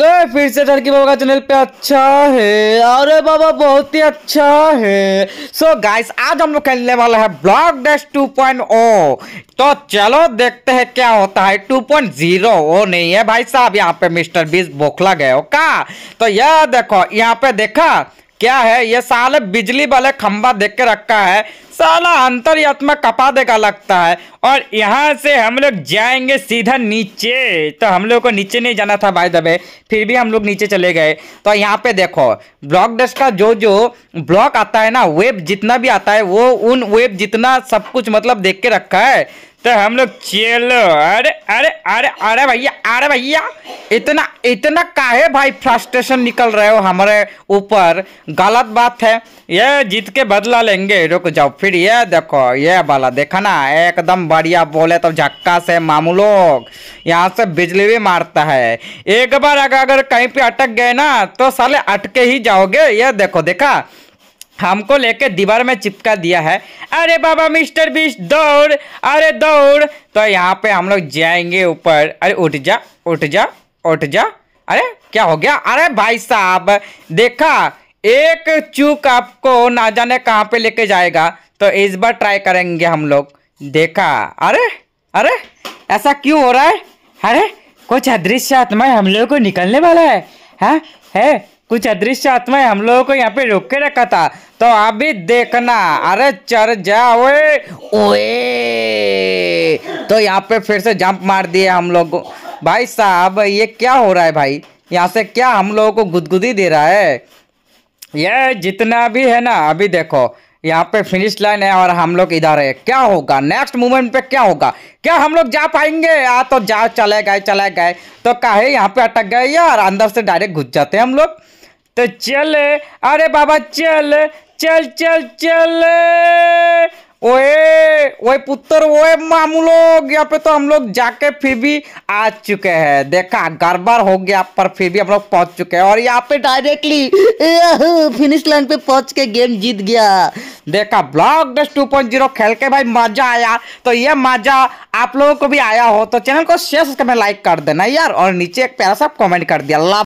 गए फिर से टर्की बाबा का चैनल पे अच्छा है अरे बाबा बहुत ही अच्छा है सो so गाइस आज हम लोग खेलने वाला है ब्लॉक डैश 2.0 तो चलो देखते हैं क्या होता है 2.0 वो नहीं है भाई साहब यहाँ पे मिस्टर बीस बोखला गए हो का तो यह देखो यहाँ पे देखा क्या है ये साले बिजली वाले खंबा देख के रखा है साला अंतरयात्मा कपा देगा लगता है और यहाँ से हम लोग जाएंगे सीधा नीचे तो हम लोग को नीचे नहीं जाना था भाई दबे फिर भी हम लोग नीचे चले गए तो यहाँ पे देखो ब्लॉक डस्ट का जो जो ब्लॉक आता है ना वेब जितना भी आता है वो उन वेब जितना सब कुछ मतलब देख के रखा है तो हम लोग चलो अरे अरे अरे अरे भैया अरे भैया इतना इतना काहे भाई फ्रस्ट्रेशन निकल रहे हो हमारे ऊपर गलत बात है ये जीत के बदला लेंगे रुक जाओ फिर ये देखो ये वाला देखा ना एकदम बढ़िया बोले तो झक्का से मामू लोग यहाँ से बिजली भी मारता है एक बार अगर कहीं पे अटक गए ना तो साले अटके ही जाओगे ये देखो देखा हमको लेके दीवार में चिपका दिया है अरे बाबा मिस्टर बीस दौड़ अरे दौड़ तो यहाँ पे हम लोग जाएंगे ऊपर अरे उठ जा उठ जा उठ जा अरे क्या हो गया अरे भाई साहब देखा एक चूक आपको ना जाने कहाँ पे लेके जाएगा तो इस बार ट्राई करेंगे हम लोग देखा अरे अरे ऐसा क्यों हो रहा है अरे कुछ अदृश्य आत्मा हम लोग को निकलने वाला है हाँ, है? है कुछ अदृश्य आत्माएं हम लोगों को यहाँ पे रोक के रखा था तो आप भी देखना अरे चर जा ओए तो यहाँ पे फिर से जंप मार दिए हम लोग भाई साहब ये क्या हो रहा है भाई यहाँ से क्या हम लोगों को गुदगुदी दे रहा है ये जितना भी है ना अभी देखो यहाँ पे फिनिश लाइन है और हम लोग इधर है क्या होगा नेक्स्ट मूवमेंट पे क्या होगा क्या हम लोग जा पाएंगे आ तो जा चले गए चले गए तो काहे यहाँ पे अटक गए यार अंदर से डायरेक्ट घुस जाते हैं हम लोग तो चल अरे बाबा चल चल चल चल ओए ओए पुत्र ओए मामू लोग यहाँ पे तो हम लोग जाके फिर भी आ चुके हैं देखा गड़बड़ हो गया पर फिर भी हम लोग पहुंच चुके हैं और यहाँ पे डायरेक्टली फिनिश लाइन पे पहुंच के गेम जीत गया देखा block dust two point zero खेल के भाई मजा आया तो ये मजा आप लोगों को भी आया हो तो चैनल को शेयर लाइक कर देना यार और नीचे एक प्यारा सा कॉमेंट कर दिया